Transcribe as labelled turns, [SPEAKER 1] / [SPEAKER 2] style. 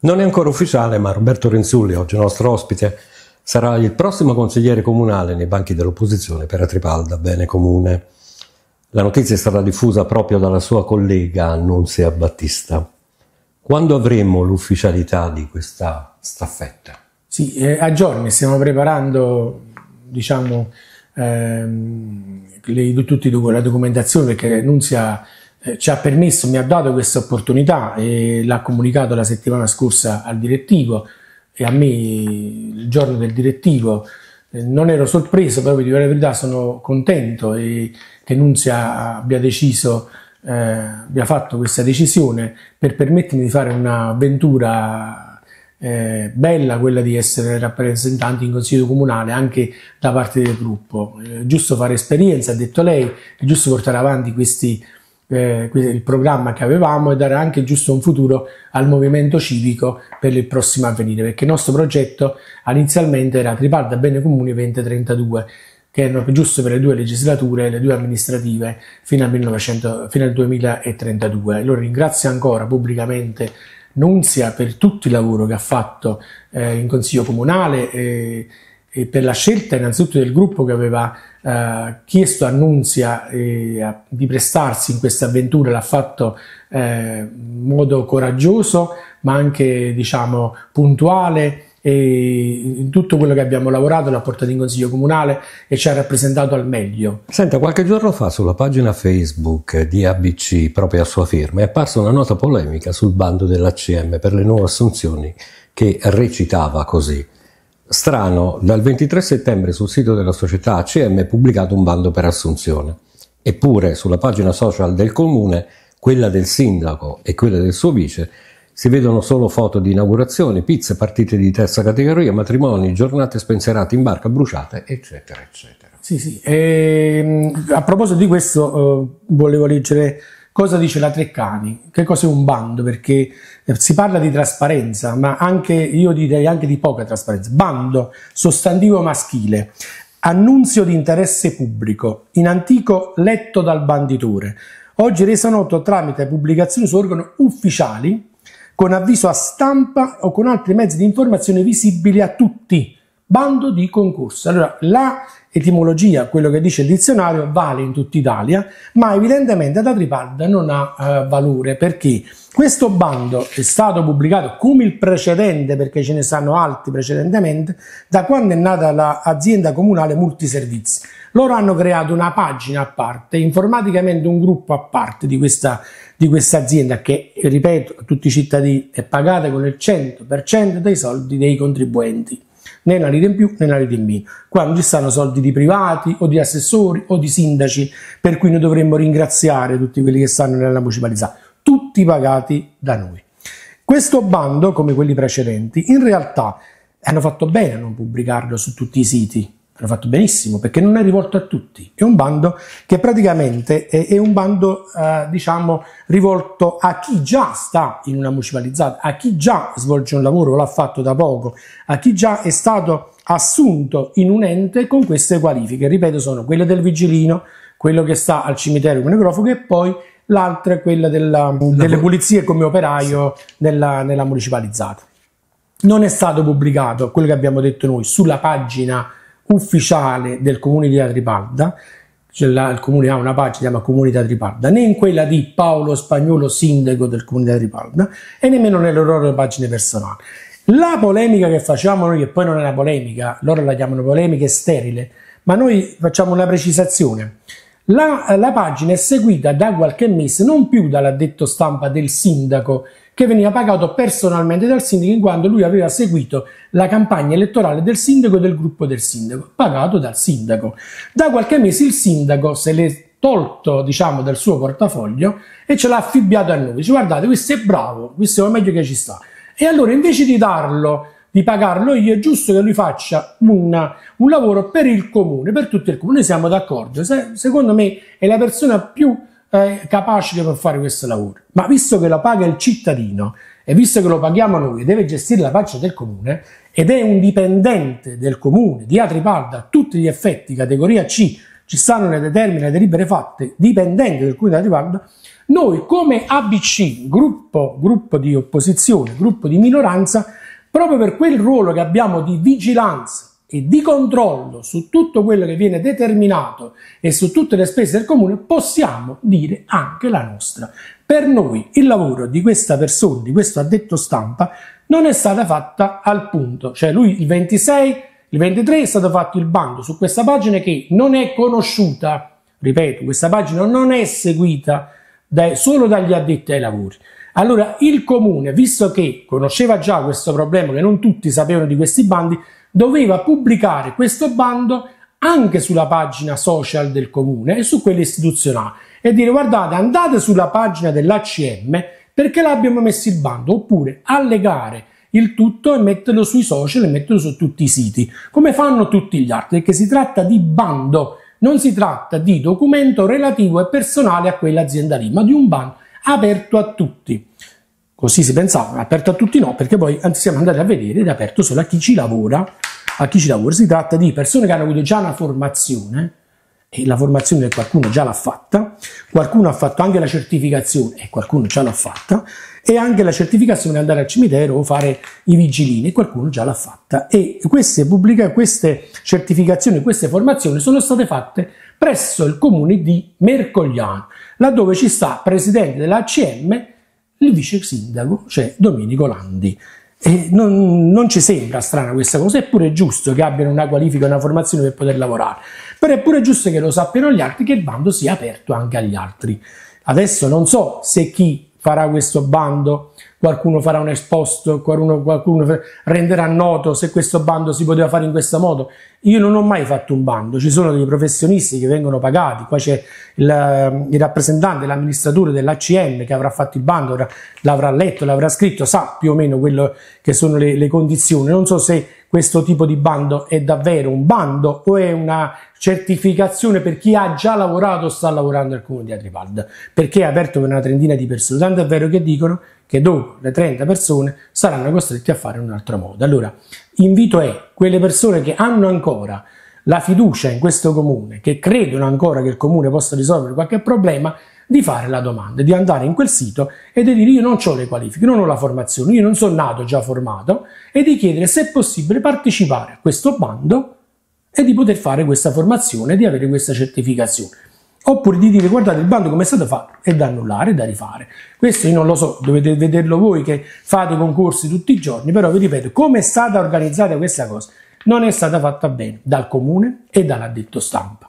[SPEAKER 1] Non è ancora ufficiale, ma Roberto Renzulli, oggi nostro ospite, sarà il prossimo consigliere comunale nei banchi dell'opposizione per Atripalda, Bene Comune. La notizia è stata diffusa proprio dalla sua collega Annunzia Battista. Quando avremo l'ufficialità di questa staffetta?
[SPEAKER 2] Sì, eh, a giorni stiamo preparando, diciamo, ehm, le, tutti, la documentazione perché Annunzia eh, ci ha permesso, mi ha dato questa opportunità e l'ha comunicato la settimana scorsa al direttivo e a me il giorno del direttivo eh, non ero sorpreso, però vi dico la verità sono contento e che Nunzia abbia deciso, eh, abbia fatto questa decisione per permettermi di fare un'avventura eh, bella quella di essere rappresentante in consiglio comunale anche da parte del gruppo. È eh, giusto fare esperienza, ha detto lei, è giusto portare avanti questi eh, il programma che avevamo e dare anche giusto un futuro al movimento civico per il prossimo avvenire, perché il nostro progetto inizialmente era Triparta Bene Comuni 2032, che erano giusto per le due legislature, le due amministrative, fino al, 1900, fino al 2032. Allora ringrazio ancora pubblicamente Nunzia per tutto il lavoro che ha fatto eh, in Consiglio Comunale e, eh, e per la scelta innanzitutto del gruppo che aveva eh, chiesto eh, a Nunzia eh, di prestarsi in questa avventura, l'ha fatto eh, in modo coraggioso, ma anche diciamo puntuale e in tutto quello che abbiamo lavorato l'ha portato in consiglio comunale e ci ha rappresentato al meglio.
[SPEAKER 1] Senta, qualche giorno fa sulla pagina Facebook di ABC, proprio a sua firma, è apparsa una nota polemica sul bando dell'ACM per le nuove assunzioni che recitava così. Strano, dal 23 settembre sul sito della società ACM è pubblicato un bando per assunzione. Eppure sulla pagina social del comune, quella del sindaco e quella del suo vice, si vedono solo foto di inaugurazioni, pizze, partite di terza categoria, matrimoni, giornate spensierate in barca, bruciate, eccetera, eccetera.
[SPEAKER 2] Sì, sì. E, ehm, a proposito di questo, eh, volevo leggere Cosa dice la Treccani? Che cos'è un bando? Perché eh, si parla di trasparenza, ma anche, io direi anche di poca trasparenza. Bando, sostantivo maschile, annunzio di interesse pubblico, in antico letto dal banditore, oggi reso noto tramite pubblicazioni su organi ufficiali con avviso a stampa o con altri mezzi di informazione visibili a tutti bando di concorso. Allora, la etimologia, quello che dice il dizionario, vale in tutta Italia, ma evidentemente ad Atriparda non ha eh, valore perché questo bando è stato pubblicato come il precedente, perché ce ne stanno altri precedentemente, da quando è nata l'azienda comunale Multiservizi. Loro hanno creato una pagina a parte, informaticamente un gruppo a parte di questa, di questa azienda che, ripeto, a tutti i cittadini è pagata con il 100% dei soldi dei contribuenti né una rete in più né una rete in meno. Qua non ci stanno soldi di privati o di assessori o di sindaci, per cui noi dovremmo ringraziare tutti quelli che stanno nella municipalità, tutti pagati da noi. Questo bando, come quelli precedenti, in realtà hanno fatto bene a non pubblicarlo su tutti i siti, hanno fatto benissimo perché non è rivolto a tutti, è un bando che praticamente è, è un bando eh, diciamo rivolto a chi già sta in una municipalizzata, a chi già svolge un lavoro, l'ha fatto da poco, a chi già è stato assunto in un ente con queste qualifiche, ripeto sono quelle del vigilino, quello che sta al cimitero come necrofago e poi l'altra è quella della, delle pulizie come operaio nella, nella municipalizzata. Non è stato pubblicato quello che abbiamo detto noi sulla pagina ufficiale del comune di Atriparda, cioè la, il comune ha una pagina che si chiama Comune di Atriparda, né in quella di Paolo Spagnolo, sindaco del comune di Atriparda, e nemmeno nelle loro pagine personali. La polemica che facciamo noi, che poi non è una polemica, loro la chiamano polemica sterile, ma noi facciamo una precisazione. La, la pagina è seguita da qualche mese non più dall'addetto stampa del sindaco, che veniva pagato personalmente dal sindaco in quanto lui aveva seguito la campagna elettorale del sindaco e del gruppo del sindaco, pagato dal sindaco. Da qualche mese il sindaco se l'è tolto diciamo dal suo portafoglio e ce l'ha affibbiato a noi. Dice guardate questo è bravo, questo è meglio che ci sta. E allora invece di darlo di pagarlo io, è giusto che lui faccia una, un lavoro per il comune, per tutto il comune, siamo d'accordo. Se, secondo me è la persona più eh, capace che può fare questo lavoro. Ma visto che lo paga il cittadino e visto che lo paghiamo noi deve gestire la faccia del comune ed è un dipendente del comune di Atripalda a tutti gli effetti, categoria C, ci stanno le determine, le delibere fatte, dipendente del comune di Atripalda, noi come ABC, gruppo, gruppo di opposizione, gruppo di minoranza, proprio per quel ruolo che abbiamo di vigilanza e di controllo su tutto quello che viene determinato e su tutte le spese del comune, possiamo dire anche la nostra. Per noi il lavoro di questa persona, di questo addetto stampa, non è stata fatta al punto, cioè lui il 26, il 23 è stato fatto il bando su questa pagina che non è conosciuta, ripeto, questa pagina non è seguita dai, solo dagli addetti ai lavori. Allora il comune, visto che conosceva già questo problema, che non tutti sapevano di questi bandi, doveva pubblicare questo bando anche sulla pagina social del comune e su quella istituzionale e dire guardate andate sulla pagina dell'ACM perché l'abbiamo messo il bando oppure allegare il tutto e metterlo sui social e metterlo su tutti i siti come fanno tutti gli altri perché si tratta di bando non si tratta di documento relativo e personale a quell'azienda lì ma di un bando aperto a tutti. Così si pensava, aperto a tutti no, perché poi siamo andati a vedere ed è aperto solo a chi ci lavora, a chi ci lavora. Si tratta di persone che hanno avuto già una formazione, e la formazione qualcuno già l'ha fatta, qualcuno ha fatto anche la certificazione e qualcuno già l'ha fatta, e anche la certificazione andare al cimitero o fare i vigilini, qualcuno già l'ha fatta. E queste, pubblica, queste certificazioni, queste formazioni sono state fatte presso il comune di Mercogliano laddove ci sta presidente dell'ACM il vice sindaco, cioè Domenico Landi. Non, non, ci sembra strana questa cosa, eppure è giusto che abbiano una qualifica una formazione per poter lavorare, però è pure giusto che lo sappiano gli altri, che il bando sia aperto anche agli altri. Adesso non so se chi farà questo bando, qualcuno farà un esposto, qualcuno, qualcuno, renderà noto se questo bando si poteva fare in questo modo. Io non ho mai fatto un bando, ci sono dei professionisti che vengono pagati, qua c'è il, il rappresentante, l'amministratore dell'ACM che avrà fatto il bando, l'avrà letto, l'avrà scritto, sa più o meno quello che sono le, le condizioni. Non so se questo tipo di bando è davvero un bando o è una certificazione per chi ha già lavorato o sta lavorando al comune di Agripalda? Perché è aperto per una trentina di persone, tanto è vero che dicono che dopo le 30 persone saranno costretti a fare in un altro modo. Allora, invito è quelle persone che hanno ancora la fiducia in questo comune, che credono ancora che il comune possa risolvere qualche problema, di fare la domanda, di andare in quel sito e di dire io non ho le qualifiche, non ho la formazione, io non sono nato già formato e di chiedere se è possibile partecipare a questo bando e di poter fare questa formazione di avere questa certificazione. Oppure di dire guardate il bando come è stato fatto è da annullare, è da rifare. Questo io non lo so, dovete vederlo voi che fate concorsi tutti i giorni, però vi ripeto, come è stata organizzata questa cosa non è stata fatta bene dal comune e dall'addetto stampa.